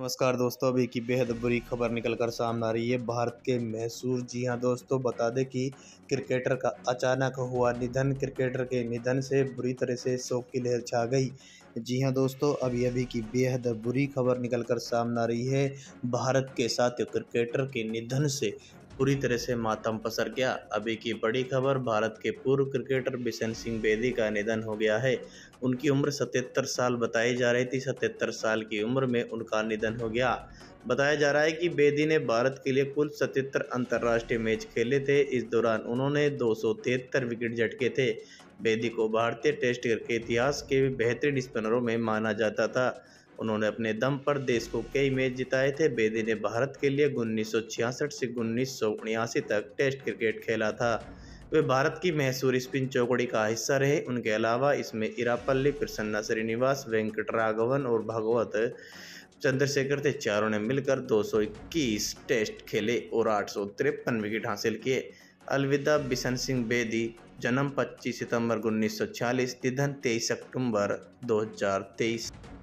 नमस्कार दोस्तों अभी की बेहद बुरी खबर निकल कर सामने आ रही है भारत के मैसूर जी हाँ दोस्तों बता दें कि क्रिकेटर का अचानक हुआ निधन क्रिकेटर के निधन से बुरी तरह से शोक की लहर छा गई जी हाँ दोस्तों अभी अभी की बेहद बुरी खबर निकल कर सामने आ रही है भारत के साथ क्रिकेटर के निधन से पूरी तरह से मातम पसर गया अभी की बड़ी खबर भारत के पूर्व क्रिकेटर बिशन सिंह बेदी का निधन हो गया है उनकी उम्र 77 साल बताई जा रही थी 77 साल की उम्र में उनका निधन हो गया बताया जा रहा है कि बेदी ने भारत के लिए कुल 77 अंतर्राष्ट्रीय मैच खेले थे इस दौरान उन्होंने दो विकेट झटके थे बेदी को भारतीय टेस्ट के इतिहास के बेहतरीन स्पिनरों में माना जाता था उन्होंने अपने दम पर देश को कई मैच जिताए थे बेदी ने भारत के लिए उन्नीस से उन्नीस तक टेस्ट क्रिकेट खेला था वे भारत की मैसूर स्पिन चौकड़ी का हिस्सा रहे उनके अलावा इसमें इरापल्ली प्रसन्ना श्रीनिवास वेंकट राघवन और भगवत चंद्रशेखर थे चारों ने मिलकर 221 टेस्ट खेले और आठ विकेट हासिल किए अलविदा बिशन सिंह बेदी जन्म 25 सितंबर 1946 निधन 23 अक्टूबर 2023